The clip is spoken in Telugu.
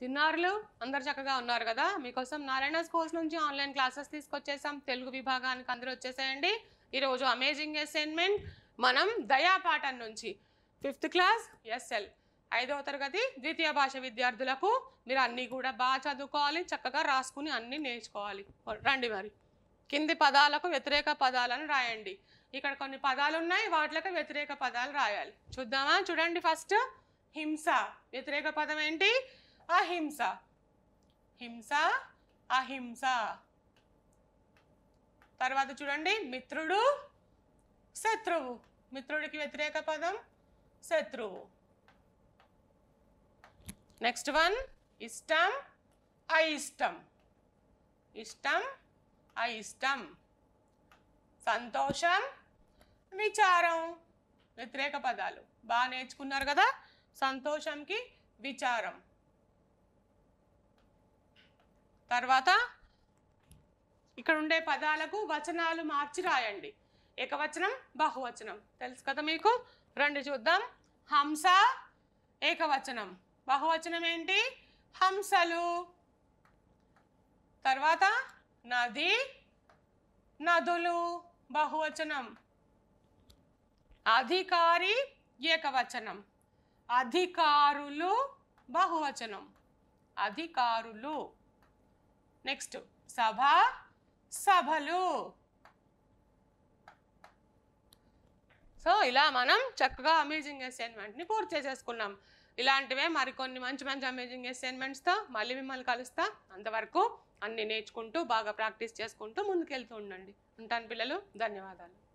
చిన్నారులు అందరు చక్కగా ఉన్నారు కదా మీకోసం నారాయణ స్కూల్స్ నుంచి ఆన్లైన్ క్లాసెస్ తీసుకొచ్చేసాం తెలుగు విభాగానికి అందరూ వచ్చేసేయండి ఈరోజు అమేజింగ్ అసైన్మెంట్ మనం దయా పాఠం నుంచి ఫిఫ్త్ క్లాస్ ఎస్ఎల్ ఐదవ తరగతి ద్వితీయ భాష విద్యార్థులకు మీరు అన్నీ కూడా బాగా చదువుకోవాలి చక్కగా రాసుకుని అన్నీ నేర్చుకోవాలి రండి మరి కింది పదాలకు వ్యతిరేక పదాలను రాయండి ఇక్కడ కొన్ని పదాలు ఉన్నాయి వాటికి వ్యతిరేక పదాలు రాయాలి చూద్దామా చూడండి ఫస్ట్ హింస వ్యతిరేక పదం ఏంటి అహింస హింస అహింస తర్వాత చూడండి మిత్రుడు శత్రువు మిత్రుడికి వ్యతిరేక పదం శత్రువు నెక్స్ట్ వన్ ఇష్టం అయిష్టం ఇష్టం అయిష్టం సంతోషం విచారం వ్యతిరేక పదాలు బాగా నేర్చుకున్నారు కదా సంతోషంకి విచారం తర్వాత ఇక్కడ ఉండే పదాలకు వచనాలు మార్చి రాయండి ఏకవచనం బహువచనం తెలుసు కదా మీకు రెండు చూద్దాం హంస ఏకవచనం బహువచనం ఏంటి హంసలు తర్వాత నది నదులు బహువచనం అధికారి ఏకవచనం అధికారులు బహువచనం అధికారులు నెక్స్ట్ సభ సభలు సో ఇలా మనం చక్కగా అమేజింగ్ అసైన్మెంట్ని పూర్తి చేసేసుకున్నాం ఇలాంటివే మరికొన్ని మంచి మంచి అమేజింగ్ అసైన్మెంట్స్తో మళ్ళీ మిమ్మల్ని కలుస్తా అంతవరకు అన్ని నేర్చుకుంటూ బాగా ప్రాక్టీస్ చేసుకుంటూ ముందుకెళ్తూ ఉండండి ఉంటాను పిల్లలు ధన్యవాదాలు